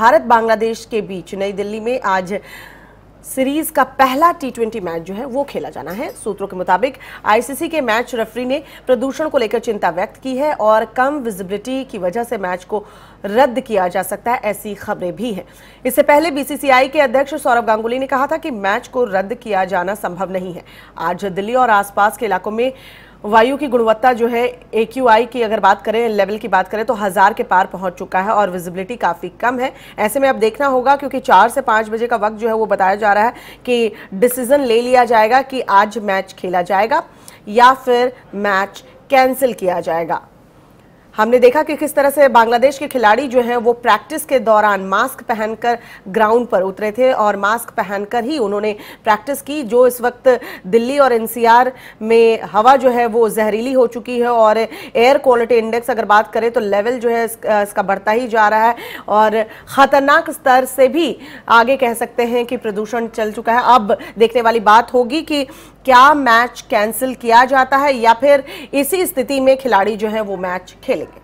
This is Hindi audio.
भारत बांग्लादेश के बीच नई दिल्ली में आज सीरीज का पहला टी ट्वेंटी मैच जो है वो खेला जाना है सूत्रों के मुताबिक आईसीसी के मैच रेफरी ने प्रदूषण को लेकर चिंता व्यक्त की है और कम विजिबिलिटी की वजह से मैच को रद्द किया जा सकता है ऐसी खबरें भी हैं इससे पहले बीसीसीआई के अध्यक्ष सौरभ गांगुली ने कहा था कि मैच को रद्द किया जाना संभव नहीं है आज दिल्ली और आसपास के इलाकों में वायु की गुणवत्ता जो है ए क्यू आई की अगर बात करें लेवल की बात करें तो हज़ार के पार पहुंच चुका है और विजिबिलिटी काफ़ी कम है ऐसे में अब देखना होगा क्योंकि चार से पाँच बजे का वक्त जो है वो बताया जा रहा है कि डिसीज़न ले लिया जाएगा कि आज मैच खेला जाएगा या फिर मैच कैंसिल किया जाएगा हमने देखा कि किस तरह से बांग्लादेश के खिलाड़ी जो हैं वो प्रैक्टिस के दौरान मास्क पहनकर ग्राउंड पर उतरे थे और मास्क पहनकर ही उन्होंने प्रैक्टिस की जो इस वक्त दिल्ली और एनसीआर में हवा जो है वो जहरीली हो चुकी है और एयर क्वालिटी इंडेक्स अगर बात करें तो लेवल जो है इसका बढ़ता ही जा रहा है और ख़तरनाक स्तर से भी आगे कह सकते हैं कि प्रदूषण चल चुका है अब देखने वाली बात होगी कि क्या मैच कैंसिल किया जाता है या फिर इसी स्थिति में खिलाड़ी जो है वो मैच खेलेंगे